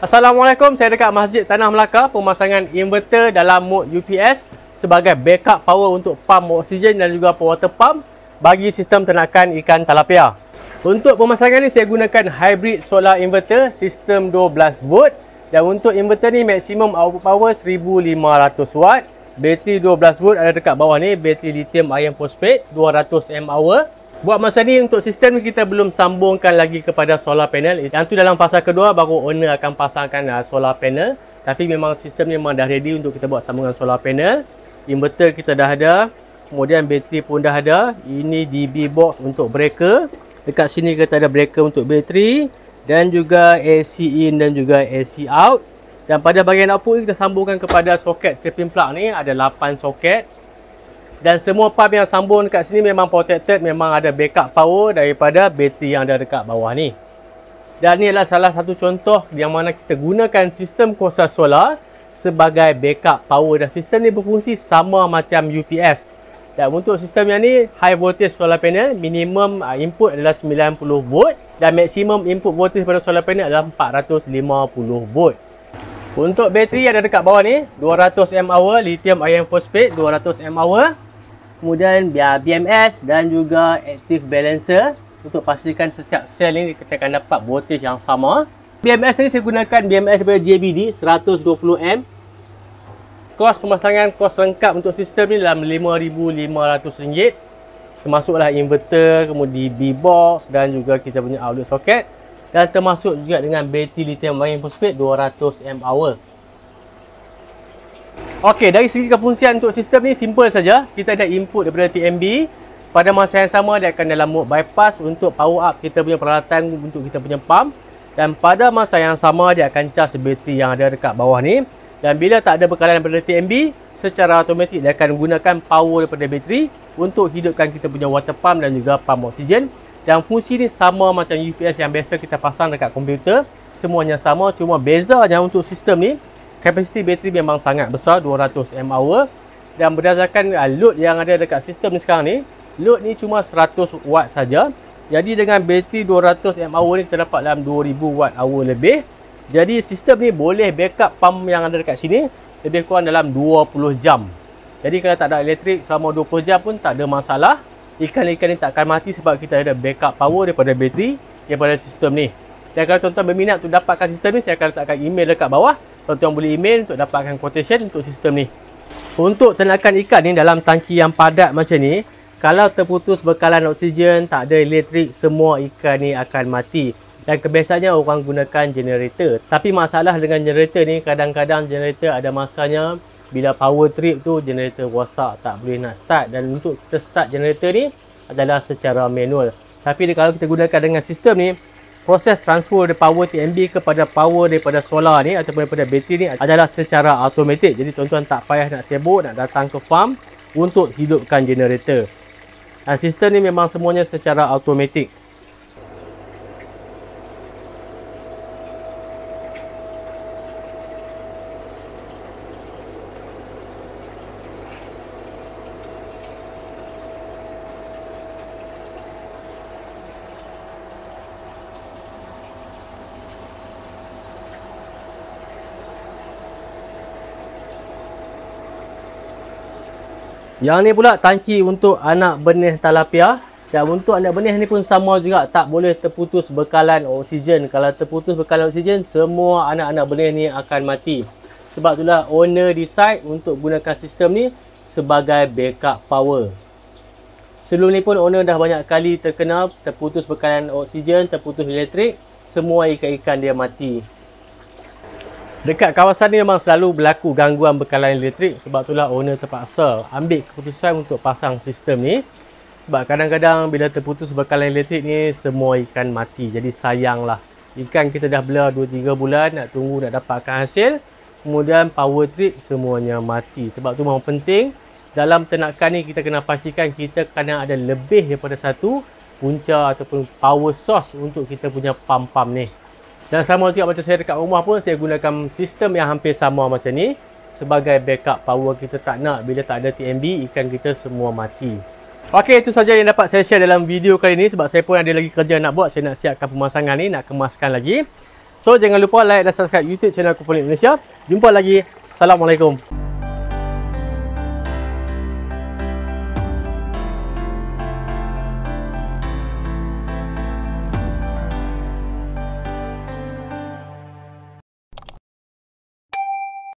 Assalamualaikum, saya dekat Masjid Tanah Melaka pemasangan inverter dalam mod UPS sebagai backup power untuk pump oksigen dan juga water pump bagi sistem ternakan ikan talapia Untuk pemasangan ni saya gunakan hybrid solar inverter sistem 12 volt dan untuk inverter ni maksimum output power 1500 watt bateri 12 volt ada dekat bawah ni bateri lithium iron phosphate 200 mAh Buat masa ni untuk sistem ni kita belum sambungkan lagi kepada solar panel. Yang tu dalam fasa kedua baru owner akan pasangkan uh, solar panel. Tapi memang sistem ni memang dah ready untuk kita buat sambungan solar panel. Inverter kita dah ada. Kemudian bateri pun dah ada. Ini DB box untuk breaker. Dekat sini kita ada breaker untuk bateri. Dan juga AC in dan juga AC out. Dan pada bahagian output ni kita sambungkan kepada soket tripping plug ni. Ada 8 soket dan semua pump yang sambung kat sini memang protected memang ada backup power daripada bateri yang ada dekat bawah ni dan ni adalah salah satu contoh yang mana kita gunakan sistem kuasa solar sebagai backup power dan sistem ni berfungsi sama macam UPS dan untuk sistem yang ni high voltage solar panel minimum uh, input adalah 90 volt dan maksimum input voltage pada solar panel adalah 450 volt untuk bateri yang ada dekat bawah ni 200 mAh lithium iron phosphate 200 mAh kemudian biar BMS dan juga active balancer untuk pastikan setiap sel ini kita akan dapat voltage yang sama BMS ni saya gunakan BMS daripada JBD 120M kos pemasangan kos lengkap untuk sistem ni dalam RM5,500 termasuklah inverter kemudian B box dan juga kita punya outlet socket dan termasuk juga dengan bateri lithium iron phosphate 200 mAh Okey, dari segi kefungsian untuk sistem ni simple saja. Kita ada input daripada TMB. Pada masa yang sama dia akan dalam mode bypass untuk power up kita punya peralatan untuk kita punya pump dan pada masa yang sama dia akan charge bateri yang ada dekat bawah ni dan bila tak ada bekalan daripada TMB secara automatik dia akan gunakan power daripada bateri untuk hidupkan kita punya water pump dan juga pump oksigen dan fungsi ni sama macam UPS yang biasa kita pasang dekat komputer semuanya sama cuma bezanya untuk sistem ni kapasiti bateri memang sangat besar 200 mAh dan berdasarkan ah, load yang ada dekat sistem ni sekarang ni load ni cuma 100 watt saja. jadi dengan bateri 200 mAh ni terdapat dalam 2000 watt hour lebih jadi sistem ni boleh backup pump yang ada dekat sini lebih kurang dalam 20 jam jadi kalau tak ada elektrik selama 20 jam pun tak ada masalah ikan-ikan ni takkan mati sebab kita ada backup power daripada bateri daripada sistem ni dan kalau tuan-tuan berminat untuk dapatkan sistem ni saya akan letakkan email dekat bawah tuan-tuan boleh email untuk dapatkan quotation untuk sistem ni. Untuk tenakan ikan ni dalam tangki yang padat macam ni, kalau terputus bekalan oksigen, tak ada elektrik, semua ikan ni akan mati. Dan kebiasaannya orang gunakan generator. Tapi masalah dengan generator ni, kadang-kadang generator ada masanya bila power trip tu generator rosak tak boleh nak start dan untuk kita start generator ni adalah secara manual. Tapi kalau kita gunakan dengan sistem ni, proses transfer dari power TMB kepada power daripada solar ni ataupun daripada bateri ni adalah secara automatik. Jadi tuan-tuan tak payah nak sibuk nak datang ke farm untuk hidupkan generator. Dan sistem ni memang semuanya secara automatik. Yang ni pula tangki untuk anak benih talapia. Dan untuk anak benih ni pun sama juga. Tak boleh terputus bekalan oksigen. Kalau terputus bekalan oksigen, semua anak-anak benih ni akan mati. Sebab itulah owner decide untuk gunakan sistem ni sebagai backup power. Sebelum ni pun owner dah banyak kali terkena terputus bekalan oksigen, terputus elektrik. Semua ikan-ikan dia mati. Dekat kawasan ni memang selalu berlaku gangguan bekalan elektrik sebab itulah owner terpaksa ambil keputusan untuk pasang sistem ni. Sebab kadang-kadang bila terputus bekalan elektrik ni semua ikan mati. Jadi sayanglah. Ikan kita dah bela 2-3 bulan nak tunggu nak dapatkan hasil. Kemudian power trip semuanya mati. Sebab tu memang penting dalam ternakan ni kita kena pastikan kita kena ada lebih daripada satu punca ataupun power source untuk kita punya pam-pam ni. Dan sama juga macam saya dekat rumah pun saya gunakan sistem yang hampir sama macam ni sebagai backup power kita tak nak bila tak ada TMB ikan kita semua mati. Okey itu saja yang dapat saya share dalam video kali ini sebab saya pun ada lagi kerja nak buat saya nak siapkan pemasangan ni nak kemaskan lagi. So jangan lupa like dan subscribe YouTube channel Kupolit Malaysia. Jumpa lagi. Assalamualaikum.